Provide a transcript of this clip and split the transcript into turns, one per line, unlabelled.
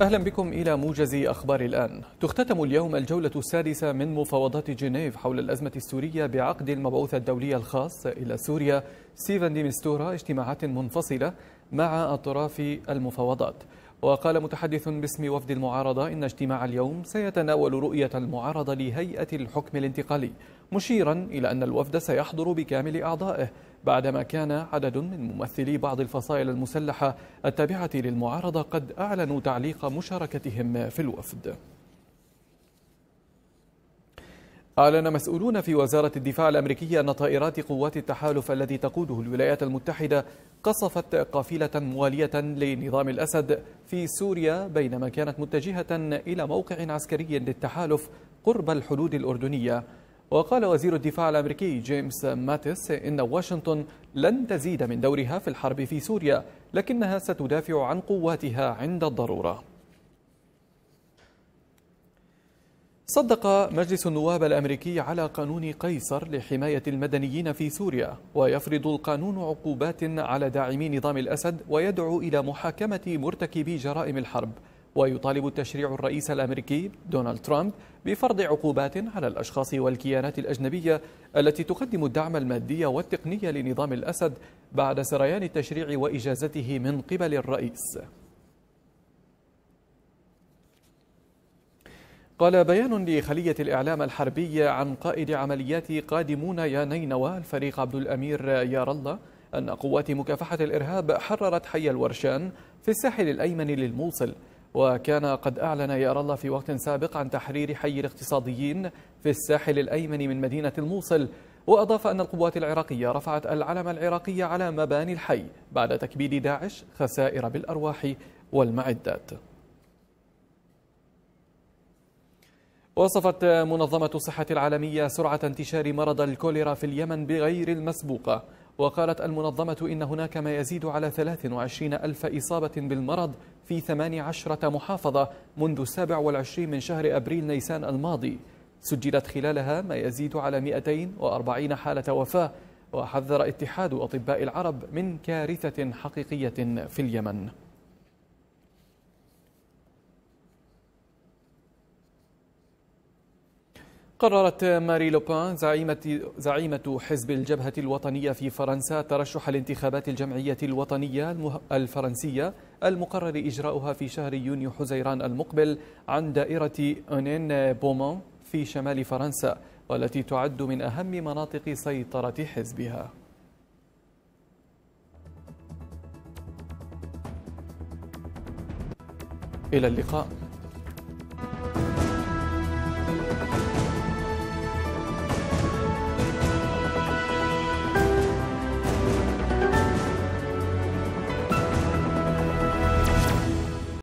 أهلا بكم إلى موجز أخبار الآن تختتم اليوم الجولة السادسة من مفاوضات جنيف حول الأزمة السورية بعقد المبعوث الدولي الخاص إلى سوريا سيفان ديمستورا اجتماعات منفصلة مع أطراف المفاوضات وقال متحدث باسم وفد المعارضة إن اجتماع اليوم سيتناول رؤية المعارضة لهيئة الحكم الانتقالي مشيرا إلى أن الوفد سيحضر بكامل أعضائه بعدما كان عدد من ممثلي بعض الفصائل المسلحة التابعة للمعارضة قد أعلنوا تعليق مشاركتهم في الوفد أعلن مسؤولون في وزارة الدفاع الأمريكية أن طائرات قوات التحالف التي تقوده الولايات المتحدة قصفت قافلة موالية لنظام الأسد في سوريا بينما كانت متجهة إلى موقع عسكري للتحالف قرب الحدود الأردنية وقال وزير الدفاع الأمريكي جيمس ماتس إن واشنطن لن تزيد من دورها في الحرب في سوريا لكنها ستدافع عن قواتها عند الضرورة صدق مجلس النواب الامريكي على قانون قيصر لحمايه المدنيين في سوريا ويفرض القانون عقوبات على داعمي نظام الاسد ويدعو الى محاكمه مرتكبي جرائم الحرب ويطالب التشريع الرئيس الامريكي دونالد ترامب بفرض عقوبات على الاشخاص والكيانات الاجنبيه التي تقدم الدعم المادي والتقني لنظام الاسد بعد سريان التشريع واجازته من قبل الرئيس قال بيان لخلية الإعلام الحربي عن قائد عمليات قادمون يا نينوى الفريق عبد الأمير يار الله أن قوات مكافحة الإرهاب حررت حي الورشان في الساحل الأيمن للموصل وكان قد أعلن يار الله في وقت سابق عن تحرير حي الاقتصاديين في الساحل الأيمن من مدينة الموصل وأضاف أن القوات العراقية رفعت العلم العراقي على مباني الحي بعد تكبيد داعش خسائر بالأرواح والمعدات وصفت منظمة الصحة العالمية سرعة انتشار مرض الكوليرا في اليمن بغير المسبوقة وقالت المنظمة إن هناك ما يزيد على 23 ألف إصابة بالمرض في 18 محافظة منذ 27 من شهر أبريل نيسان الماضي سجلت خلالها ما يزيد على 240 حالة وفاة وحذر اتحاد أطباء العرب من كارثة حقيقية في اليمن قررت ماري لوبان زعيمة, زعيمة حزب الجبهة الوطنية في فرنسا ترشح الانتخابات الجمعية الوطنية الفرنسية المقرر إجراؤها في شهر يونيو حزيران المقبل عن دائرة أونين بومون في شمال فرنسا والتي تعد من أهم مناطق سيطرة حزبها إلى اللقاء